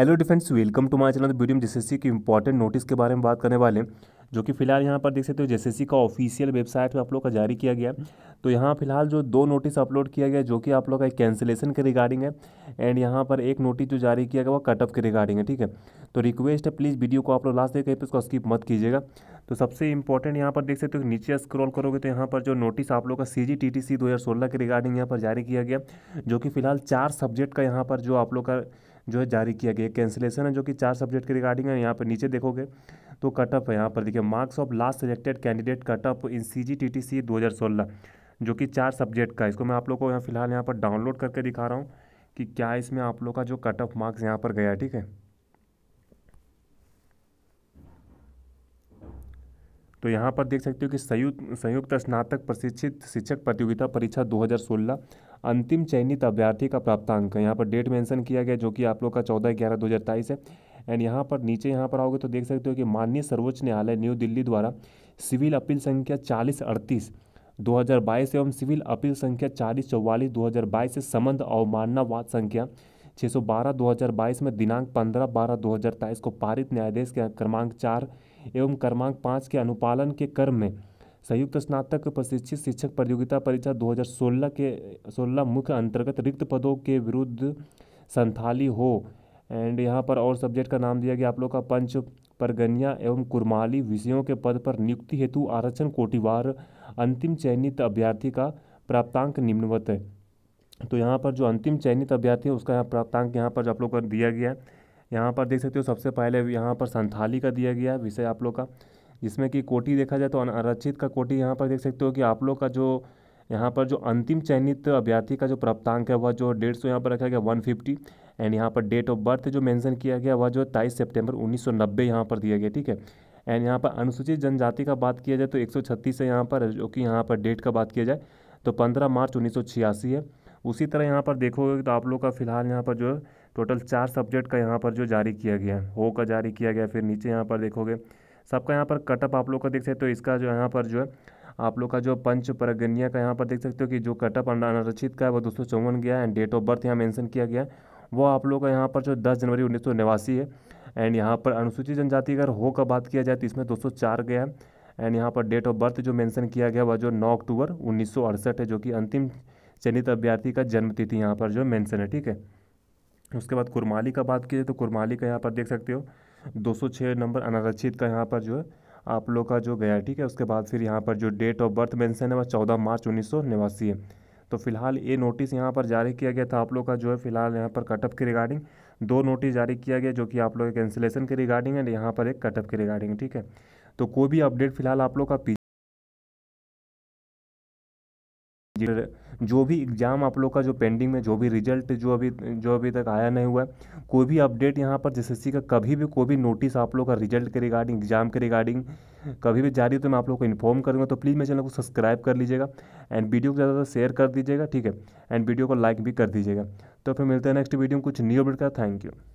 hello defence welcome to my channel video में JSSC की important notice के बारे में बात करने वाले हैं जो कि फिलहाल यहाँ पर देख सकते हो जेएसएससी का ऑफिशियल वेबसाइट पे आप लोग का जारी किया गया तो यहाँ फिलहाल जो दो नोटिस अपलोड किया गया जो कि आप लोग का एक कैंसिलेशन के रिगार्डिंग है एंड यहाँ पर एक नोटिस जो जारी किया गया वो कट ऑफ के रिगार्डिंग है ठीक है तो रिक्वेस्ट है प्लीज़ वीडियो को आप लोग लास्ट देखिए उसको स्किप मत कीजिएगा तो सबसे इंपॉर्टेंट यहाँ पर देख सकते हो नीचे स्क्रॉल करोगे तो यहाँ पर जो नोटिस आप लोग का सी जी टी टी सी दो हज़ार सोलह के रिगार्डिंग यहाँ पर जारी किया गया जो कि फिलहाल चार सब्जेक्ट का यहाँ पर जो आप लोग का जो है जारी किया गया कैंसिलेशन है जो कि चार सब्जेक्ट के रिगार्डिंग है यहाँ पर नीचे देखोगे तो कट ऑफ है यहाँ पर देखिए marks of last selected candidate cut off in C G T T C दो हज़ार सोलह जो कि चार सब्जेक्ट का इसको मैं आप लोग को यहाँ फिलहाल यहाँ पर डाउनलोड करके दिखा रहा हूँ कि क्या इसमें आप लोग का जो कट ऑफ मार्क्स यहाँ पर गया ठीक है तो यहाँ पर देख सकते हो कि संयुक्त संयुक्त स्नातक प्रशिक्षित शिक्षक प्रतियोगिता परीक्षा 2016 अंतिम चयनित अभ्यर्थी का प्राप्तांक यहाँ पर डेट मेंशन किया गया जो कि आप लोग का चौदह ग्यारह दो हज़ार तेईस है एंड यहाँ पर नीचे यहाँ पर आओगे तो देख सकते हो कि माननीय सर्वोच्च न्यायालय न्यू दिल्ली द्वारा सिविल अपील संख्या चालीस अड़तीस बाईस एवं सिविल अपील संख्या चालीस चौवालीस बाईस से संबंध अवमाननावाद संख्या हज़ार बाईस में दिनांक पंद्रह बारह तेईस को पारित न्यायाधीश के क्रमांक चार एवं क्रमांक पाँच के अनुपालन के क्रम में संयुक्त स्नातक प्रशिक्षित शिक्षक प्रतियोगिता परीक्षा 2016 के 16 मुख्य अंतर्गत रिक्त पदों के विरुद्ध संथाली हो एंड यहाँ पर और सब्जेक्ट का नाम दिया गया आप लोग का पंच परगनिया एवं कुरमाली विषयों के पद पर नियुक्ति हेतु आरक्षण कोटिवार अंतिम चयनित अभ्यर्थी का प्राप्तांक निम्नवत है तो यहाँ पर जो अंतिम चयनित अभ्यर्थी है उसका यहाँ प्राप्तांक यहाँ पर आप लोग का दिया गया है यहाँ पर देख सकते हो सबसे पहले यहाँ पर संथाली का दिया गया विषय आप लोग का जिसमें कि कोटी देखा जाए तो अनारक्षित का कोटी यहाँ पर देख सकते हो कि आप लोग का जो यहाँ पर जो अंतिम चयनित अभ्यर्थी का जो प्राप्तांक है वह जो डेढ़ सौ यहाँ पर रखा गया वन फिफ्टी एंड यहाँ पर डेट ऑफ बर्थ जो मेंशन किया गया वह जो तेईस सितंबर 1990 यहाँ पर दिया गया ठीक है एंड यहाँ पर अनुसूचित जनजाति का बात किया जाए तो छत्तीस है यहाँ पर जो कि यहाँ पर डेट का बात किया जाए तो पंद्रह मार्च छियासी है उसी तरह यहाँ पर देखोगे तो आप लोग का फिलहाल यहाँ पर जो टोटल चार सब्जेक्ट का यहाँ पर जो जारी किया गया है हो का जारी किया गया फिर नीचे यहाँ पर देखोगे सबका यहाँ पर कटअप आप लोग का देख सकते हो इसका जो यहाँ पर जो है आप लोग का जो पंच प्रगनिया का यहाँ पर देख सकते हो कि जो कटअप अनारक्षित का है वो दो सौ चौवन गया एंड डेट ऑफ बर्थ यहाँ मेंशन किया गया वो आप लोग का यहाँ पर जो दस जनवरी उन्नीस सौ नवासी है एंड यहाँ पर अनुसूचित जनजाति अगर हो का बात किया जाए तो इसमें दो सौ चार गया है एंड यहाँ पर डेट ऑफ बर्थ जो मेंशन किया गया वह जो 9 अक्टूबर उन्नीस है जो कि अंतिम चयनित अभ्यर्थी का जन्मतिथि यहाँ पर जो मेंशन है ठीक है उसके बाद कुरमाली का बात की जाए तो कुरमाली का यहाँ पर देख सकते हो 206 नंबर अनारक्षित का यहाँ पर जो है आप लोग का जो गया ठीक है उसके बाद फिर यहाँ पर जो डेट ऑफ बर्थ मेंशन है वह चौदह मार्च उन्नीस है तो फिलहाल ये नोटिस यहाँ पर जारी किया गया था आप लोग का जो है फिलहाल यहाँ पर कटअप के रिगार्डिंग दो नोटिस जारी किया गया जो कि आप लोग कैंसिलेशन के रिगार्डिंग एंड यहाँ पर एक कटअप के रिगार्डिंग ठीक है तो कोई भी अपडेट फिलहाल आप लोग का जो भी एग्ज़ाम आप लोग का जो पेंडिंग में जो भी रिजल्ट जो अभी जो अभी तक आया नहीं हुआ है कोई भी अपडेट यहाँ पर जेएसएससी का कभी भी कोई भी नोटिस आप लोग का रिजल्ट के रिगार्डिंग एग्ज़ाम के रिगार्डिंग कभी भी जारी तो मैं आप लोग को इन्फॉर्म करूँगा तो प्लीज़ मेरे चैनल को सब्सक्राइब कर लीजिएगा एंड वीडियो को ज़्यादा ज़्यादा शेयर कर दीजिएगा ठीक है एंड वीडियो को लाइक भी कर दीजिएगा तो फिर मिलते हैं नेक्स्ट वीडियो में कुछ न्यू अपडेट का थैंक यू